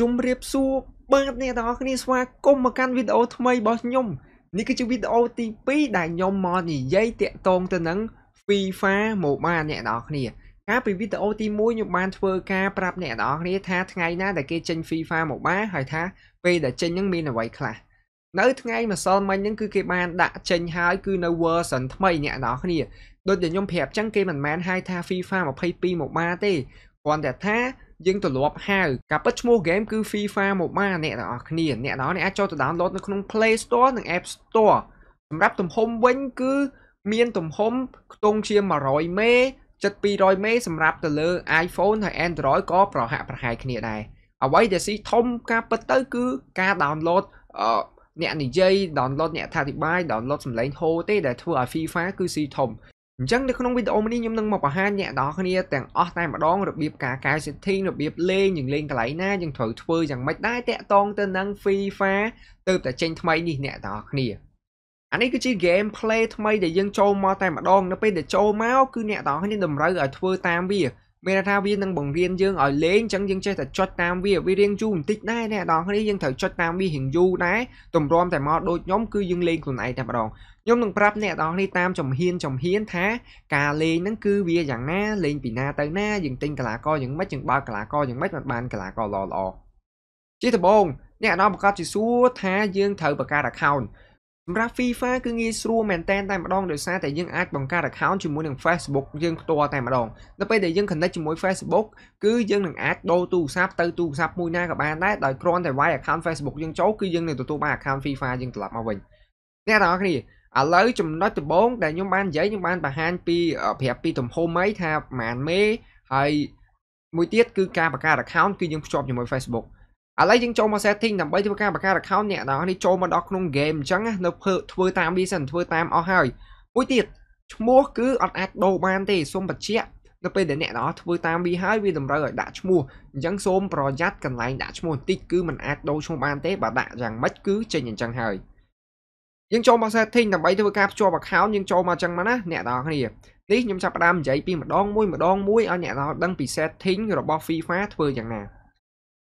ជំរាបសួរបាទអ្នកទាំងអស់គ្នាស្វាគមន៍មកកាន់វីដេអូថ្មីរបស់ខ្ញុំនេះគឺជាវីដេអូទី2ដែលខ្ញុំមកនិយាយតាក់ទងទៅនឹង FIFA Mobile អ្នកទាំងអស់គ្នាកាលពីវីដេអូទី1ខ្ញុំបានធ្វើការប្រាប់អ្នកទាំងអស់គ្នាថាថ្ងៃណាដែលគេចេញ FIFA Mobile ហើយថាពេលដែលចេញហ្នឹងមានអ្វីខ្លះនៅថ្ងៃម្សិលមិញហ្នឹងគឺគេបានដាក់ចេញហើយគឺនៅ version ថ្មីអ្នកទាំងអស់គ្នា ដូចដែលខ្ញុំប្រាប់ចឹងគេមិនមែនហៅថា FIFA 22 Mobile ទេគ្រាន់តែថាយើងទម្លាប់ហៅការពិតឈ្មោះហ្គេមគឺ FIFA Mobile អ្នកទាំងអស់គ្នាអ្នកទាំងអស់នេះអាចចូលទៅ download នៅក្នុង Play Store និង App Store សម្រាប់ទំហំវិញគឺ មានទំហំខ្ទង់ជា100មេចិត្ត200មេសម្រាប់ទៅលើ iPhone ហើយ Android ក៏ប្រហាក់ប្រហែលគ្នាដែរអ្វីដែលស៊ីធំការពិតទៅគឺ ការ download អ្នកនិយាយ download អ្នកថាតិបាយ download សម្លេងហូរទេដែលធ្វើឲ្យ FIFA គឺស៊ីធំអញ្ចឹងនៅក្នុងវីដេអូនេះខ្ញុំនឹងមកបង្ហាញអ្នកនរគ្នាទាំងអស់តែម្ដងរបៀបការកែ setting របៀបលេងយើងលេងកន្លែងណាយើងត្រូវធ្វើយ៉ាងម៉េចដែរតាក់ទងទៅនឹង FIFA ទៅតែចេញថ្មីនេះអ្នកនរគ្នាអានេះគឺជា game play ថ្មីដែលយើងចូលមកតែម្ដងនៅពេលដែលចូលមកគឺអ្នកនរគ្នាតម្រូវឲ្យធ្វើតាមវាមានថាវានឹងបង្រៀនយើងឲ្យលេងអញ្ចឹងយើងចេះតែចុចតាមវាវារៀងយូរបន្តិចដែរអ្នកនរគ្នាយើងត្រូវចុចតាមវារៀងយូរដែរទម្រាំតែមកដូចខ្ញុំគឺយើងលេងខ្លួនឯងតែម្ដងខ្ញុំនឹងប្រាប់អ្នកនរគ្នាតាមចំហៀនចំហៀនថាការលេងហ្នឹងគឺវាយ៉ាងណាលេងពីណាទៅណាយើងទិញកីឡាករយ៉ាងម៉េចយើងបើកកីឡាករយ៉ាងម៉េចមិនបានកីឡាករល្អល្អជាដំបូងអ្នកនរប្រកាសជាសួរថាយើងត្រូវបង្កើត account សម្រាប់ FIFA គឺងាយស្រួលមែនតែនតែម្ដងដោយសារតែយើងអាចបង្កើត account ជាមួយនឹង Facebook យើងផ្ទាល់តែម្ដងនៅពេលដែលយើង connect ជាមួយ Facebook គឺយើងនឹងអាចដូរទូរស័ព្ទទៅទូរស័ព្ទមួយណាក៏បានដែរដោយគ្រាន់តែវាយ account Facebook យើងចូលគឺយើងនឹងទទួលបាន account FIFA យើងត្រឡប់មកវិញអ្នកទាំងអស់គ្នាឥឡូវចំណុចដំបូងដែលខ្ញុំបាននិយាយខ្ញុំបានបង្ហាញពីប្រាប់ពីទំហំអីថាប្រហែលមេហើយមួយទៀតគឺការបង្កើត account គឺយើងភ្ជាប់ជាមួយ Facebook ឥឡូវយើងចូលមក setting ដើម្បីធ្វើការបង្កើត account អ្នកនរនេះចូលមកដល់ក្នុង game អញ្ចឹងនៅធ្វើតាមវាសិនធ្វើតាមអស់ហើយមួយទៀតឈ្មោះគឺអត់អាចដូរបានទេសូមបញ្ជាក់នៅពេលដែលអ្នកនរធ្វើតាមវាហើយវាតម្រូវឲ្យដាក់ឈ្មោះអញ្ចឹងសូមប្រយ័ត្នកន្លែងដាក់ឈ្មោះបន្តិចគឺมันអាចដូរឈ្មោះបានទេបើដាក់យ៉ាងម៉េចគឺចេញអញ្ចឹងហើយយើងចូលមក setting ដើម្បីធ្វើការភ្ជាប់ account យើងចូលមកអញ្ចឹងមកណា អ្នកនរគ្នានេះខ្ញុំចាប់ផ្ដើមនិយាយពីម្ដងមួយម្ដងមួយឲ្យអ្នកនរដឹងពី setting របស់ FIFA ធ្វើយ៉ាងណា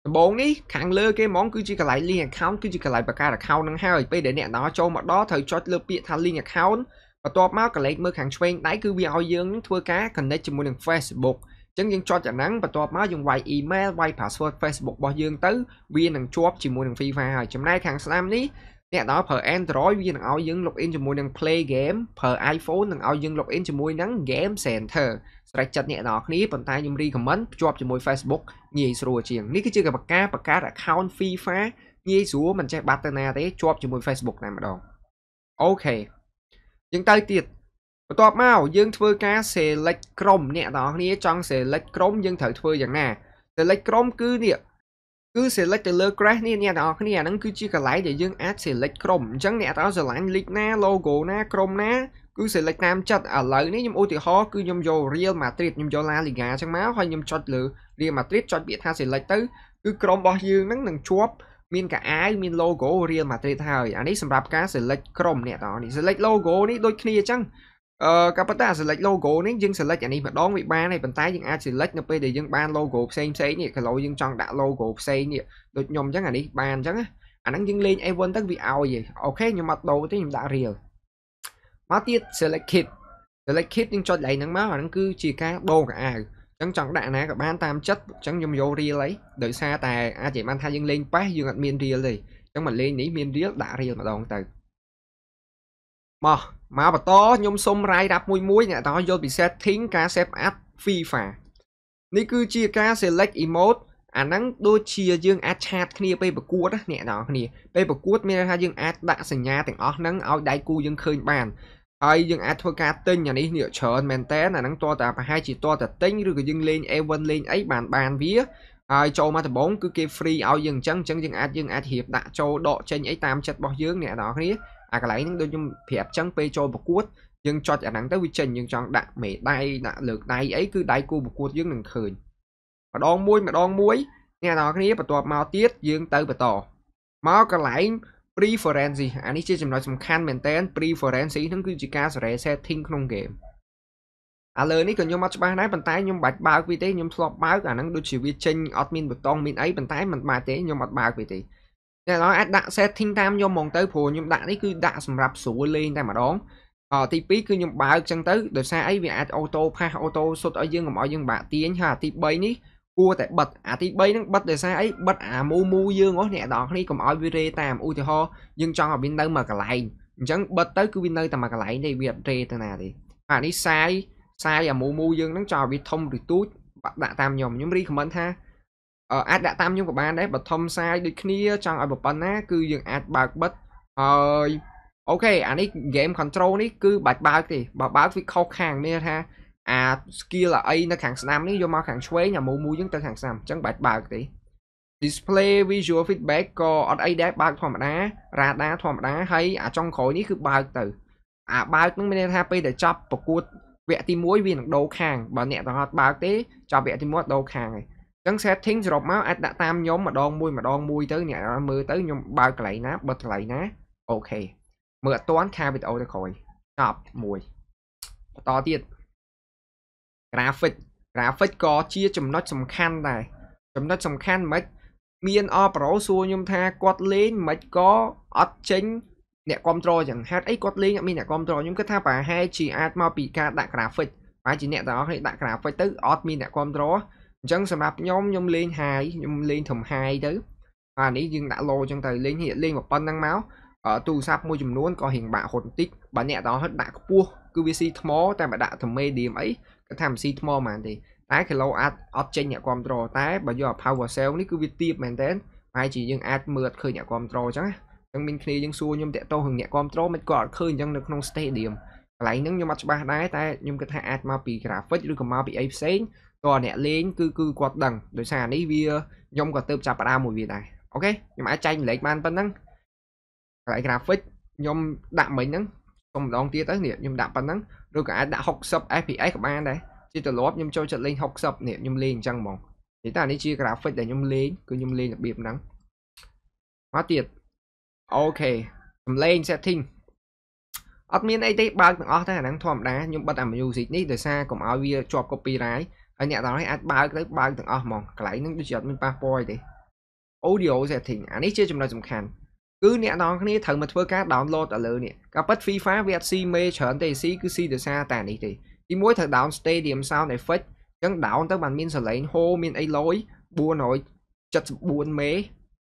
ដំបូងនេះខាងលើគេហ្មងគឺជាកន្លែង link account គឺជាកន្លែងបង្កើត account ហ្នឹងហើយពេលដែលអ្នកដល់ចូលមកដល់ត្រូវចុចលើពាក្យថា link account បន្ទាប់មកកលេចមើលខាងឆ្វេងដៃគឺវាឲ្យយើងធ្វើការ connect ជាមួយនឹង Facebook អញ្ចឹងយើងចុចអាហ្នឹងបន្ទាប់មកយើងវាយ email វាយ password Facebook របស់យើងទៅវានឹងជាប់ជាមួយនឹង FIFA ហើយចំណែកខាងស្ដាំនេះអ្នកដល់ប្រើ Android វានឹងឲ្យយើង login ជាមួយនឹង Play Game ប្រើ iPhone នឹងឲ្យយើង login ជាមួយនឹង Game Center ស្រេចចិត្តអ្នកដល់គ្នាប៉ុន្តែខ្ញុំ recommend ភ្ជាប់ជាមួយ Facebook ងាយស្រួលជាងនេះគឺជាកម្មការបង្កើត account FIFA ងាយស្រួលមិនចេះបាត់ទៅណាទេជាប់ជាមួយ Facebook តែម្ដងអូខេយើងទៅទៀតបន្ទាប់មកយើងធ្វើការ select ក្រុមអ្នកទាំងអស់គ្នាចង់ select ក្រុមយើងត្រូវធ្វើយ៉ាងណា select ក្រុម គឺនេះគឺ select ទៅលើ crash នេះអ្នកទាំងអស់គ្នាអាហ្នឹងគឺជាកន្លែងដែលយើងអាច select ក្រុមអញ្ចឹងអ្នកទាំងអស់ស្រឡាញ់ league ណា logo ណាក្រុមណាគឺ select តាមចិត្តឥឡូវនេះខ្ញុំឧទាហរណ៍គឺខ្ញុំយក Real Madrid ខ្ញុំយក La Liga អញ្ចឹងមកហើយខ្ញុំចុចលើ Real Madrid ចុចពាក្យថា select ទៅគឺក្រុមរបស់យើងហ្នឹងនឹងជាប់មានកៅអៅមាន logo Real Madrid ហើយអានេះសម្រាប់ការ select ក្រុមអ្នកទាំងអស់នេះ select logo នេះដូចគ្នាអញ្ចឹងអឺក៏ប៉ុន្តែ select logo នេះយើង select អានេះម្ដងវាបានហើយប៉ុន្តែយើងអាច select នៅពេលដែលយើងបាន logo ផ្សេងផ្សេងនេះកន្លោយើងចង់ដាក់ logo ផ្សេងនេះដូចខ្ញុំអញ្ចឹងអានេះបានអញ្ចឹងណាអាហ្នឹងយើងលេង event ទៅវាឲ្យហីអូខេខ្ញុំអត់ដូរទេខ្ញុំដាក់ real មកទៀត select kit select kit យើងចុចឡើងហ្នឹងមកអាហ្នឹងគឺជាការដូរកៅអៅអញ្ចឹងចង់ដាក់ណាក៏បានតាមចិត្តអញ្ចឹងខ្ញុំយក real ហីដោយសារតែអាចនិយាយបានថាយើងលេងប៉េះយើងអត់មាន real ទេអញ្ចឹងមកលេងនេះមាន real ដាក់ real ម្ដងទៅមកមកបន្តខ្ញុំសុំ write up មួយមួយអ្នកតោះយល់ពី setting ការ save app FIFA នេះគឺជាការ select emote អាហ្នឹងដូចជាយើងអាចឆាតគ្នាពេលប្រកួតណាអ្នកនរគ្នាពេលប្រកួតមានន័យថាយើងអាចដាក់សញ្ញាទាំងអស់ហ្នឹងឲ្យដៃគូយើងឃើញបានហើយយើងអាចធ្វើការទិញអានេះនេះច្រើនមែនតើអាហ្នឹងតើតាប្រហែលជាតើតាទិញឬក៏យើងលេង event លេងអីបានបានវាហើយចូលមកដំបងគឺគេ free ឲ្យយើងអញ្ចឹងអញ្ចឹងយើងអាចយើងអាចរៀបដាក់ចូលដកចេញអីតាមចិត្តរបស់យើងអ្នកនរគ្នាអាកន្លែងហ្នឹងដូចខ្ញុំប្រាប់ចឹងពេលចូលប្រកួតយើងចុចអាហ្នឹងទៅវាចេញយើងចង់ដាក់មេដៃដាក់លើកដៃអីគឺដៃគូប្រកួតយើងនឹងឃើញម្ដងមួយ ម្ដងមួយ អ្នកនរគ្នាបន្ទាប់មកទៀតយើងទៅបន្តមកកន្លែង preference អានេះជាចំណុចសំខាន់មែនតើ preference ហ្នឹងគឺជាការសេរី setting ក្នុង game ឥឡូវនេះក៏ខ្ញុំអត់ច្បាស់ដែរប៉ុន្តែខ្ញុំបាច់បើកវាទេខ្ញុំធ្លាប់បើកអាហ្នឹងដូចជាវាចេញអត់មានប៊ូតុងមានអីប៉ុន្តែមិនបាច់ទេខ្ញុំអត់បើកវាទេអ្នកទាំងអស់អាចដាក់ setting តាមខ្ញុំហ្មងទៅព្រោះខ្ញុំដាក់នេះគឺដាក់សម្រាប់ស្រួលលេងតែម្ដងអទី2គឺខ្ញុំបើកចឹងទៅដោយសារអីវាអាចអូតូផាសអូតូសុទ្ធឲ្យយើងកុំឲ្យយើងបាក់ទាញហើយអាទី3នេះគួរតែបិទអាទី3ហ្នឹងបិទដោយសារអីបិទអាមូមូយើងអស់អ្នកទាំងអស់គ្នាកុំឲ្យវារេតាមឧទាហរណ៍យើងចង់ឲ្យវានៅមួយកន្លែងអញ្ចឹងបិទទៅគឺវានៅតែមួយកន្លែងទេវាអត់រេទៅណាទេអានេះសាយសាយអាមូមូយើងហ្នឹងចង់ឲ្យវាធំឬទូចដាក់តាមខ្ញុំខ្ញុំរីខមមិនថាអាចដាក់តាមខ្ញុំក៏បានដែរបើធំសាយដូចគ្នាចង់ឲ្យប៉ុណ្ណា គឺយើងអាចបើកបិទហើយអូខេអានេះ game control នេះគឺបាច់បើកទេបើបើកវាខុសខាងមានថាអា skill អីនៅខាងស្ដាំនេះយកមកខាងឆ្វេងអាមូមូយើងទៅខាងស្ដាំអញ្ចឹងបាច់បើកទេ display visual feedback ក៏អត់អីដែរបើកធម្មតា radar ធម្មតាហើយអាចុងក្រោយនេះគឺបើកទៅអាបើកនឹងមានន័យថាពេលដែលចប់ប្រកួតវគ្គទី1វានឹងដូរខាងបើអ្នកទាំងអត់បើកទេចប់វគ្គទី1ដូរខាងហើយចឹង setting សរុបមកអាចដាក់តាមខ្ញុំម្ដងមួយម្ដងមួយ ទៅអ្នកមើលទៅខ្ញុំបើកកន្លែងណាបិទកន្លែងណាអូខេមើលអត់តាន់ខាវីដេអូទៅក្រោយចប់មួយបន្តទៀត graphic graphic ក៏ជាចំណុចសំខាន់ដែរចំណុចសំខាន់មិនមានអប្រូសួរខ្ញុំថាគាត់លេងមិនក៏អត់ចេញអ្នកគ្រប់គ្រងយ៉ាងហេតុអីគាត់លេងអត់មានអ្នកគ្រប់គ្រងខ្ញុំគិតថាប្រហែលជាអាចមកពីការដាក់ graphic ប្រហែលជាអ្នកទាំងអស់គ្នាដាក់ graphic ទៅអត់មានអ្នកគ្រប់គ្រងអញ្ចឹងសម្រាប់ខ្ញុំខ្ញុំលេងហាយខ្ញុំលេងធំហាយទៅអានេះយើងដាក់ឡូអញ្ចឹងទៅលេងលេងមកប៉ុណ្ណឹងមកទូរស័ព្ទមួយចំនួនក៏រៀងបាក់ហ៊ុនតិចបើអ្នកដល់ហត់ដាក់ខ្ពស់គឺវាស៊ីថ្ម តែបើដាក់ថ្មេឌីមអីគេថាមិនស៊ីថ្មហ្មងទេតែគីឡូអាចអត់ចេញអ្នកគ្រប់ត្រតែបើយក power cell នេះគឺវាទាបមែនតើហើយជាយើងអាចមើលអត់ឃើញអ្នកគ្រប់ត្រអញ្ចឹងអញ្ចឹងមានគ្នាយើងសួរខ្ញុំតាក់ទោសនឹងអ្នកគ្រប់ត្រមិនក៏អត់ឃើញអញ្ចឹងនៅក្នុង stadium កន្លែងហ្នឹងខ្ញុំអត់ច្បាស់ដែរតែខ្ញុំគិតថាអាចមកពី graphic ឬក៏មកពីអីផ្សេងក៏អ្នកលេងគឺគឺគាត់ដឹងដោយសារនេះវាខ្ញុំក៏ទៅចាប់ផ្ដើមមួយវាដែរអូខេខ្ញុំអាចចែកលេខបានប៉ុណ្ណឹងកន្លែង graphic ខ្ញុំដាក់មិញហ្នឹងខ្ញុំម្ដងទៀតទៅនេះខ្ញុំដាក់ប៉ុណ្ណឹងឬក៏អាចដាក់60 fps ក៏បានដែរជាទម្លាប់ខ្ញុំចូលចិត្តលេង60នេះខ្ញុំលេងអញ្ចឹងហ្មងនិយាយតែនេះជា graphic ដែលខ្ញុំលេងគឺខ្ញុំលេងរបៀបហ្នឹងមកទៀតអូខេសម្លេង setting អត់មានអីទេបើកទាំងអស់តែអាហ្នឹងធម្មតាខ្ញុំបិទអា music នេះដោយសារកុំឲ្យវាជាប់ copyright ហើយអ្នកទាំងនេះអាចបើកទៅបើកទាំងអស់ហ្មងកន្លែងហ្នឹងដូចជាអត់មានប៉ះពាល់ទេ audio setting អានេះជាចំណុចសំខាន់គឺអ្នកនរគ្នាត្រូវមកធ្វើការ download ឥឡូវនេះក៏ប៉ិត FIFA វាអត់ស៊ីមេច្រើនទេស៊ីគឺស៊ីដោយសារតែនេះទេទីមួយត្រូវ down stadium sound effect អញ្ចឹង down ទៅបានមានសលេងហូមានអីលយ474មេ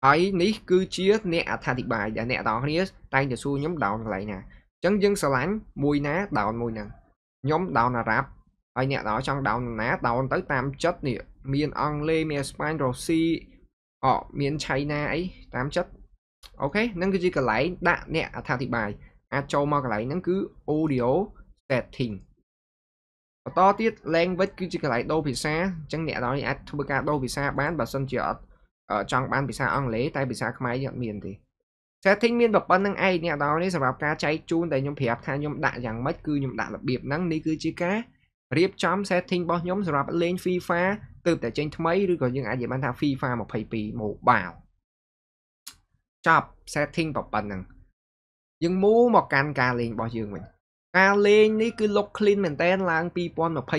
ហើយនេះគឺជាអ្នកអត្ថាធិប្បាយដែលអ្នកនរគ្នាតែងតែសួរខ្ញុំ down កន្លែងណាអញ្ចឹងយើងស្រឡាញ់មួយណា down មួយហ្នឹងខ្ញុំ down អារ៉ាប់ហើយអ្នកដល់ចង់ down ណា down ទៅតាមចិត្តនេះមានអង់គ្លេសមានស្ប៉ាញរុស្ស៊ីអមានឆៃណាអីតាមចិត្តអូខេនឹងគឺជាកន្លែងដាក់អ្នកអត្ថាធិប្បាយអាចចូលមកកន្លែងហ្នឹងគឺ audio setting បន្តទៀត language គឺជាកន្លែងដូរភាសាអញ្ចឹងអ្នកដល់អាចធ្វើការដូរភាសាបានបើសិនជាអត់ចង់បានភាសាអង់គ្លេសតែភាសាខ្មែរយើងអត់មានទេ setting មានប៉ុណ្្នឹងឯងអ្នកដល់នេះសម្រាប់ការចែកជូនដែលខ្ញុំប្រាប់ថាខ្ញុំដាក់យ៉ាងម៉េចគឺខ្ញុំដាក់របៀបហ្នឹងនេះគឺជាការរៀបចំ setting របស់ខ្ញុំសម្រាប់លេង FIFA ទើបតែចេញថ្មីឬក៏យើងអាចនិយាយបានថា FIFA 22 mobile ចប់ setting ប្រហែលហ្នឹងយើងមូលមកកាន់ការលេងរបស់យើងវិញការលេងនេះគឺលុក clean មែនតែនឡើង2022អឺខ្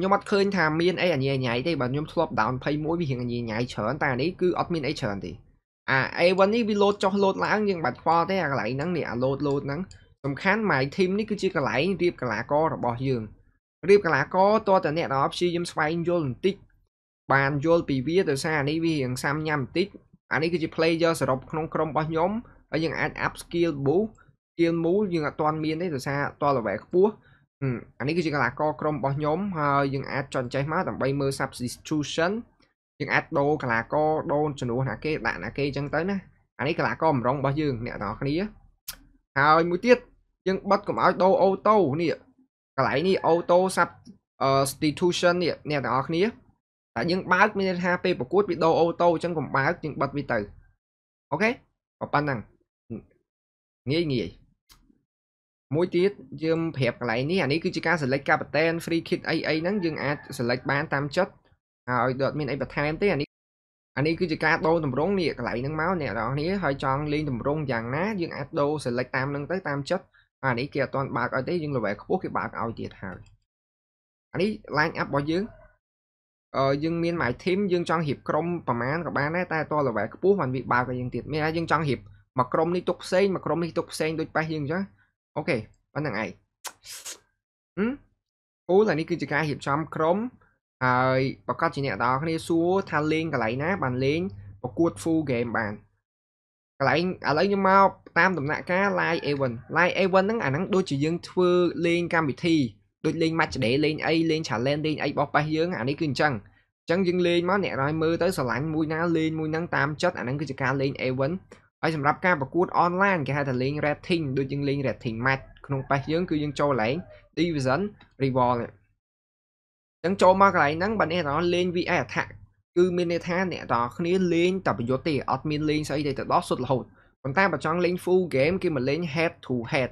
ញុំអត់ឃើញថាមានអីអញ្ញាញ៉ៃទេបើខ្ញុំធ្លាប់ down 21វារៀងអញ្ញាញ៉ៃច្រើនតែនេះគឺអត់មានអីច្រើនទេអា A1 នេះវាលោតចុះលោតឡើងយើងបាត់ខ្វល់ទេអាកន្លែងហ្នឹងនេះអាលោតលោតហ្នឹងសំខាន់ my team នេះគឺជាកន្លែងរៀបកលាកររបស់យើងរៀបកលាករតើតអ្នកដល់ព្យាយាមស្វែងយល់បន្តិចបានយល់ពីវាដោយសារអានេះវារៀងសាំញ៉ាំបន្តិចអានេះគឺជា player សរុបក្នុងក្រុមរបស់ខ្ញុំហើយយើងអាច up skill boost skill move យើងអត់ទាន់មានទេដោយសារត level ខ្ពស់អានេះគឺជាកលាករក្រុមរបស់ខ្ញុំហើយយើងអាចចន់ចេះមកដើម្បីមើល substitution យើងអាចដូរកលាករដូរជំនួសណាគេដាក់ណាគេអញ្ចឹងទៅណាអានេះកលាករម្រងរបស់យើងអ្នកទាំងអស់គ្នា ហើយមួយទៀតយើងបិទកុំឲ្យដូរអូតូនេះកន្លែងនេះអូតូ substitution នេះអ្នកទាំងអស់គ្នាតែយើងបើកមានន័យថាពេលប្រកួតវាដូរអូតូអញ្ចឹងកុំបើកយើងបិទវាទៅអូខេក៏ប៉ុណ្ណឹងងាយងាយមួយទៀតយើងប្រាប់កន្លែងនេះអានេះគឺជាការ select captain free kick អីអីហ្នឹងយើងអាច select បាន តាមចិត្តហើយដូចអត់មានអីបន្ថែមទេអានេះអានេះគឺជាការដូរតម្រង់នេះកន្លែងហ្នឹងមកអ្នកនរគ្នាហើយចង់លេងតម្រង់យ៉ាងណាយើងអាចដូរ select តាមហ្នឹងទៅតាមចិត្តអានេះគេអត់ទាន់បើកឲ្យទេយើង level ខ្ពស់គេបើកឲ្យទៀតហើយអានេះ line up របស់យើងអឺយើងមាន my team យើងចង់រៀបក្រុមប្រមាណក៏បានដែរតែត level ខ្ពស់មិនវាបើកឲ្យយើងទៀតមានតែយើងចង់រៀបមកក្រុមនេះទុកផ្សេងមកក្រុមនេះទុកផ្សេងដូចប៉េះយើងអញ្ចឹងអូខេប៉ុណ្្នឹងឯងហឹមអូឡើយនេះគឺជាការរៀបចំក្រុមហើយប្រកាសជាអ្នកនរគ្នាសួរថាលេងកន្លែងណាបានលេងប្រកួត full game បានកន្លែងឥឡូវខ្ញុំមកតាមដំណាក់កាល live event live event ហ្នឹងអាហ្នឹងដូចជាយើងធ្វើលេងកម្មវិធីដូចលេង match day លេងអីលេង challenge លេងអីបោះប៉ះយើងអានេះគឺអញ្ចឹងអញ្ចឹងយើងលេងមកអ្នករាយមើលទៅស្រឡាញ់មួយណាលេងមួយហ្នឹងតាមចិត្តអាហ្នឹងគឺជាការលេង event ហើយសម្រាប់ការប្រកួត online គេហៅថាលេង rating ដូចយើងលេង rating match ក្នុងប៉ះយើងគឺយើងចូលកន្លែង division rival អញ្ចឹងចូលមកកន្លែងហ្នឹងបើអ្នករាយលេង VA attack គឺមានន័យថាអ្នកទាំងគ្នាលេងតែប្រយុទ្ធទេអត់មានលេងស្អីទេទៅដោះសុទ្ធរហូតប៉ុន្តែបើចង់លេង full game គេមកលេង head to head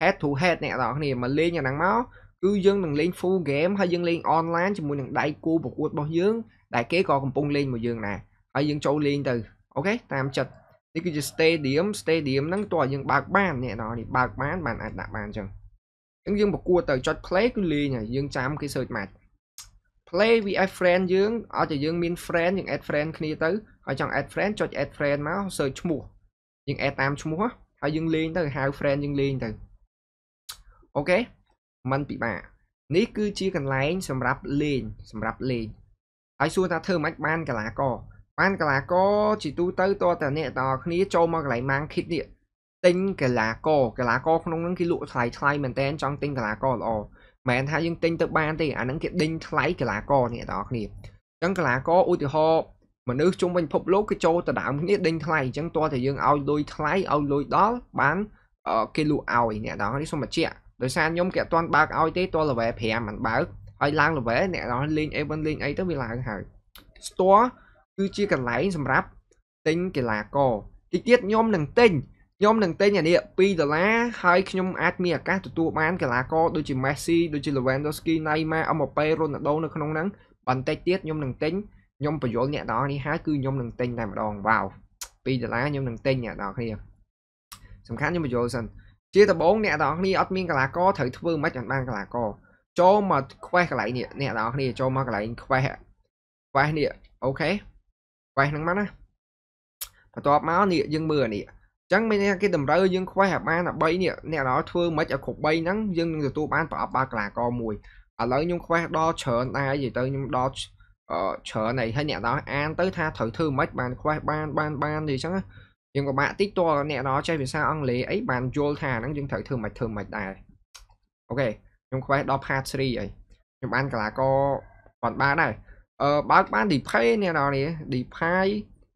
head to head អ្នកទាំងគ្នាមកលេងយ៉ាងហ្នឹងមកគឺយើងនឹងលេង full game ហើយយើងលេង online ជាមួយនឹងដៃគូប្រកួតរបស់យើងដែលគេក៏កំពុងលេងមួយយើងដែរហើយយើងចូលលេងទៅអូខេតាមចិត្តនេះគឺជា stadium stadium ហ្នឹងតោះយើងបើកបានអ្នកនរនេះបើកបានបានអាចដាក់បានអញ្ចឹងអញ្ចឹងយើងប្រកួតទៅចុច play គឺលេងហើយយើងចាំគេ search match play with friend យើងឲ្យតែយើងមាន friend យើង add friend គ្នាទៅហើយចង់ add friend ចុច add friend មក search ឈ្មោះយើង add តាមឈ្មោះ ហើយយើងលេងទៅហៅ friend យើងលេងទៅអូខេມັນពិបាកនេះគឺជាកន្លែង សម្រាប់លេងសម្រាប់លេងហើយសួរថាធ្វើមិនបានកលាករបានកលាករជាទូទៅតតអ្នកតគ្នាចូលមកកន្លែង market នេះទិញកលាករកលាករក្នុងនឹងគេលក់ថ្លៃថ្លៃមែនតើចង់ទិញកលាករល្អមែនថាយើងទិញទៅបានទេអាហ្នឹងគេដេញថ្លៃកីឡាករនេះបងប្អូនគ្នាអញ្ចឹងកីឡាករឧទាហរណ៍មនុស្សជុំវិញភពលោកគឺចូលទៅដើមគ្នាដេញថ្លៃអញ្ចឹងតើតែយើងឲ្យលុយថ្លៃឲ្យលុយដល់បានគេលក់ឲ្យ អ្នកនរនេះសូមបញ្ជាក់ដោយសារខ្ញុំគេអត់ទាន់បើកឲ្យទេតើ level 5មិនបើកហើយឡើង level អ្នកនរលេង event លេងអីទៅវាឡើងហើយ store គឺជាកន្លែងសម្រាប់ទិញកីឡាករតិចទៀតខ្ញុំនឹងទិញខ្ញុំនឹងទិញអានេះ2ដុល្លារហើយខ្ញុំអាចមានឱកាសទទួលបានកីឡាករដូចជា Messi ដូចជា Lewandowski Neymar Mbappe Ronaldo នៅក្នុងហ្នឹងបន្តិចទៀតខ្ញុំនឹងទិញខ្ញុំបញ្យល់អ្នកនរនេះហើយគឺខ្ញុំនឹងទិញតែម្ដងវ៉ាវ2ដុល្លារខ្ញុំនឹងទិញអ្នកនរគ្នាសំខាន់ខ្ញុំបញ្យល់សិនជាដំបូងអ្នកនរគ្នាអត់មានកីឡាករត្រូវធ្វើមិនអាចបានកីឡាករចូលមក quest កន្លែងនេះអ្នកនរគ្នាចូលមកកន្លែង quest quest នេះអូខេ quest ហ្នឹងមកណាបន្ទាប់មកនេះយើងមើលអានេះចឹងមានន័យថាគេតម្រូវយើងខ្វះឲ្យបាន3នេះអ្នកដល់ធ្វើមិនឲ្យគ្រប់3ហ្នឹងយើងនឹងទទួលបានប្រអប់បាល់កីឡាករមួយឥឡូវខ្ញុំខ្វះដល់ច្រើនដែរនិយាយទៅខ្ញុំដល់ច្រើនហើយហើយអ្នកដល់អានទៅថាត្រូវធ្វើមិនបានខ្វះបានបានបាននិយាយចឹងយើងក៏បាក់តិចតើអ្នកដល់ចេះភាសាអង់គ្លេសអីបានយល់ថាហ្នឹងយើងត្រូវធ្វើមិនធ្វើមិនដែរអូខេខ្ញុំខ្វះដល់ part 3ហើយខ្ញុំបានកីឡាករបានបានដែរអឺបើកបាន display អ្នកដល់នេះ display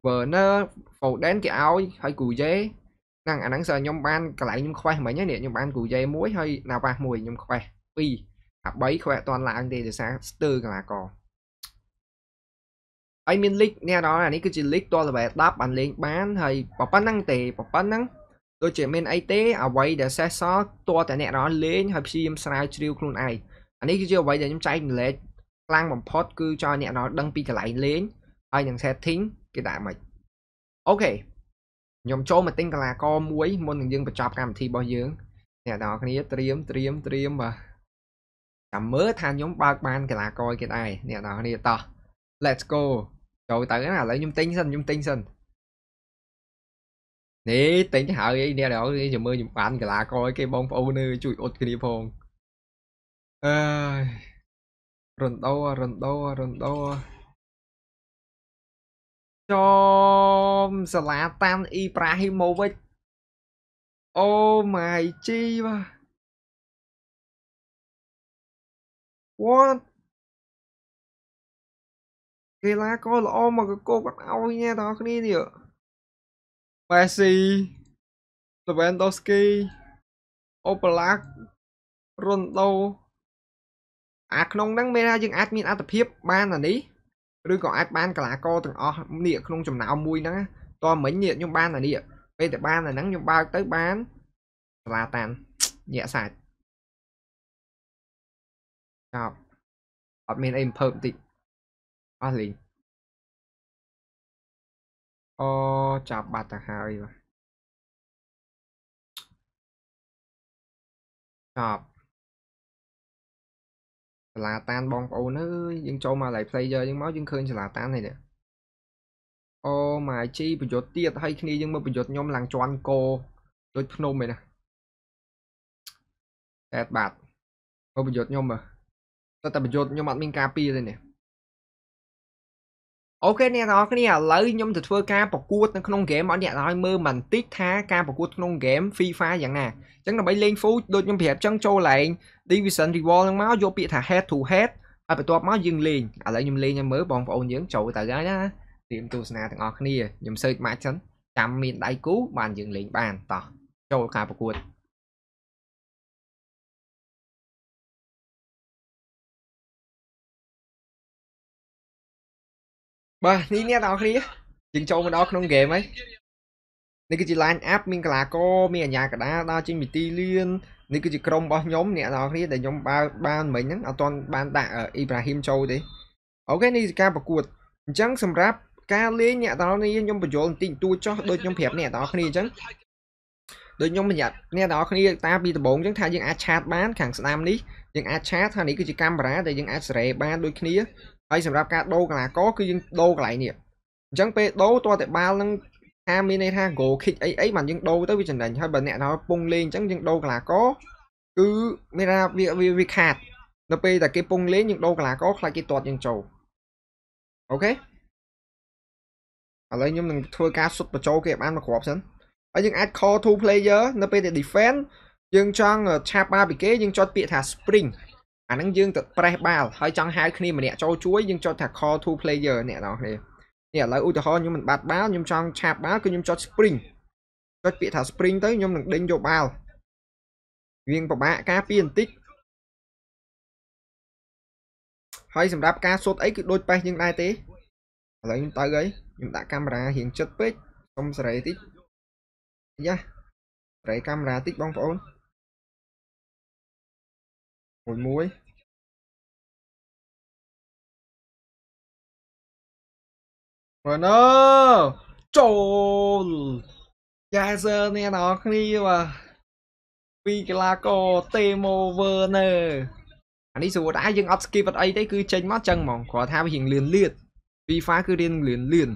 Werner Foden គេឲ្យហើយ Kuye ហ្នឹងអាហ្នឹងសើខ្ញុំបានកន្លែងខ្ញុំខ្វេះមិញនេះខ្ញុំបានគ្រូយេមួយហើយណាវ៉ាស់មួយខ្ញុំខ្វេះ2អា3ខ្វេះអត់តាន់ឡើងទេដោយសារស្ទើរកីឡាករហើយមានលីកនេះដល់អានេះគឺជាលីកតលវ៉ែ10បានលេងបានហើយប៉ុណ្ណឹងទេប៉ុណ្ណឹងដូចជាមានអីទេអ្វីដែលសេះសល់តតែអ្នកដល់លេងហើយព្យាយាមស្រាវជ្រាវខ្លួនឯងអានេះគឺជាអ្វីដែលខ្ញុំចែកម្លែកខ្លាំងបំផុត គឺចោលអ្នកដល់ដឹងពីកន្លែងលេងហើយនឹង setting គេដាក់មកអូខេខ្ញុំចូលមកទិញកលាករមួយ មុននឹងយើងបញ្ចប់កម្មវិធីរបស់យើងអ្នកទាំងអស់គ្នា ត្រៀមត្រៀមត្រៀមបាទចាំមើលថាខ្ញុំបើកបានកលាករគេដែរអ្នកទាំងអស់គ្នាតោះ Let's go ចូលទៅណាឥឡូវខ្ញុំទិញសិនខ្ញុំទិញសិននេះទិញទៅហើយអីអ្នកទាំងអស់គ្នាចាំមើលខ្ញុំបានកលាករគេបងប្អូនជួយអ៊ុតគ្នាផងអើយរ៉ុនដូរ៉ុនដូរ៉ុនដូរចំសាឡាតានអ៊ីប្រាហ៊ីម៉ូវិចអូ my g បាទ what កីឡាករល្អមកកោកគាត់ឲ្យញ៉ែបងប្អូនគ្នានេះមេស៊ីលូវែនដូស្គីអូប៉ឡាក់រុនដូអាក្នុងហ្នឹងមានថាយើងអាចមានអត្ថភាពបានអានេះឬក៏អាចបានកលាករទាំងអស់នេះក្នុងចំណោមមួយហ្នឹងតមិញនេះខ្ញុំបានអានេះពេលតែបានអាហ្នឹងខ្ញុំបើកទៅបានសាលាតានញាក់សាច់ចប់អត់មានអីអំភើបបន្តិចអស់លីងអូចាប់បាត់ទៅហើយបាទចប់សាលាតានបងប្អូនអើយយើងចូលមក live player យើងមកយើងឃើញសាលាតានហើយនេះអូ my g ប្រយុទ្ធទៀតហើយគ្នាយើងមើលប្រយុទ្ធខ្ញុំឡើងជន់កោដូចភ្នំឯណាតែបាទមើលប្រយុទ្ធខ្ញុំមើលតែតែប្រយុទ្ធខ្ញុំអត់មានការពីទេនេះអូខេអ្នកនរគ្នាឥឡូវខ្ញុំទៅធ្វើការប្រកួតនៅក្នុងហ្គេមអត់អ្នកនរមើលបន្តិចថាការប្រកួតក្នុងហ្គេម FIFA យ៉ាងណាអញ្ចឹងដើម្បីលេង Foot ដូចខ្ញុំប្រាប់អញ្ចឹងចូលឡើង division rival ហ្នឹងមកយកពាក្យថា head to head ហើយបន្ទាប់មកយើងលេងឥឡូវខ្ញុំលេងឲ្យមើលបងប្អូនយើងចូលទៅហើយណាត្រៀមទស្សនាទាំងអស់គ្នាខ្ញុំ search match ចឹងចាំមានដៃគូបានយើងលេងបានតោះចូលការប្រកួតបាទនេះអ្នកទាំងអស់គ្នាយើងចូលមកដល់ក្នុងហ្គេមហើយនេះគឺជា line up មានកីឡាករមានអាញាកដាដល់ចេញពីទីលាននេះគឺជាក្រុមរបស់ខ្ញុំអ្នកនរគ្នាដែលខ្ញុំបើកបានមិញហ្នឹងអត់ទាន់បានដាក់អ៊ីប្រាហ៊ីមចូលទេអូខេនេះជាការប្រកួតអញ្ចឹងសម្រាប់ ការលេងអ្នកនរគ្នាខ្ញុំបញ្យល់បន្តិចតួចោះដូចខ្ញុំប្រាប់អ្នកនរគ្នាអញ្ចឹងដូចខ្ញុំបញ្ញត្តិអ្នកនរគ្នាតាពីដំបូងអញ្ចឹងថាយើងអាចឆាតបាន ខាងស្ដាមនេះយើងអាចឆាតថានេះគឺជាកាមេរ៉ាដែលយើងអាចសេរីបានដូចគ្នាហើយសម្រាប់ការដូរកលាករគឺយើងដូរកន្លែងនេះអញ្ចឹងពេលដូរតើតបាល់នឹងថាមានន័យថា goal kick អីអីបានយើងដូរទៅវាចំណេញហើយបើអ្នកណាពងលេងអញ្ចឹងយើងដូរកីឡាករគឺមានថាវាវាខាតនៅពេលតែគេពងលេងយើងដូរកីឡាករខ្លាចគេទាត់យើងចូលអូខេឥឡូវខ្ញុំនឹងធ្វើការសុទ្ធបញ្ចូលគេបានមកគ្រប់សិនហើយយើងអាច call two player នៅពេលដែល defend យើងចង់ឆាបបាល់ពីគេយើងចុចពាក្យថា spring អាហ្នឹងយើងទៅ press បាល់ហើយចង់ហៅគ្នាម្នាក់ចូលជួយយើងចុចថា call two player អ្នកនរគ្នានេះឥឡូវឧទាហរណ៍ខ្ញុំមិនបាត់បាល់ខ្ញុំចង់ឆាបបាល់គឺខ្ញុំចុច spring ចុចពាក្យថា spring ទៅខ្ញុំនឹងដេញយកបាល់វាងពិបាកការពារបន្តិចហើយសម្រាប់ការសូត្រអីគឺដូចប៉េះយើងដែរទេឥឡូវខ្ញុំទៅអីខ្ញុំដាក់កាមេរ៉ារៀងចិត្តពេកសុំសេរីតិចយ៉ាសេរីកាមេរ៉ាតិចបងប្អូនមួយមួយបាទចូលយ៉ាសើអ្នកនរគ្នាបាទពីកីឡាករទេម៉ូវើណឺអានេះសួរដែរយើងអត់ skip អត់អីទេគឺចេញមកចឹងហ្មងគ្រាន់ថាវារៀងលឿនលឿន FIFA គឺរៀងលឿនលឿន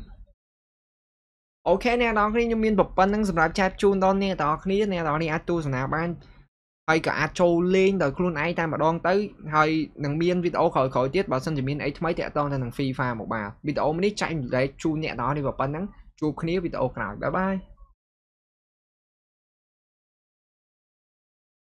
អូខេអ្នកនរគ្នាខ្ញុំមានប្រព័ន្ធហ្នឹងសម្រាប់ចែកជូនដល់អ្នកនរគ្នាអ្នកនរគ្នាអាចទស្សនាបានហើយក៏អាចចូលលេងដោយខ្លួនឯងតែម្ដងទៅ ហើយនឹងមានវីដេអូក្រោយៗទៀតបើសិនជាមានអីថ្មីទាក់ទងទៅនឹង FIFA Mobile វីដេអូនេះចែករំលែកជូនអ្នកទាំងអស់នេះប៉ុណ្ណឹងជួបគ្នាវីដេអូក្រោយបាយបាយ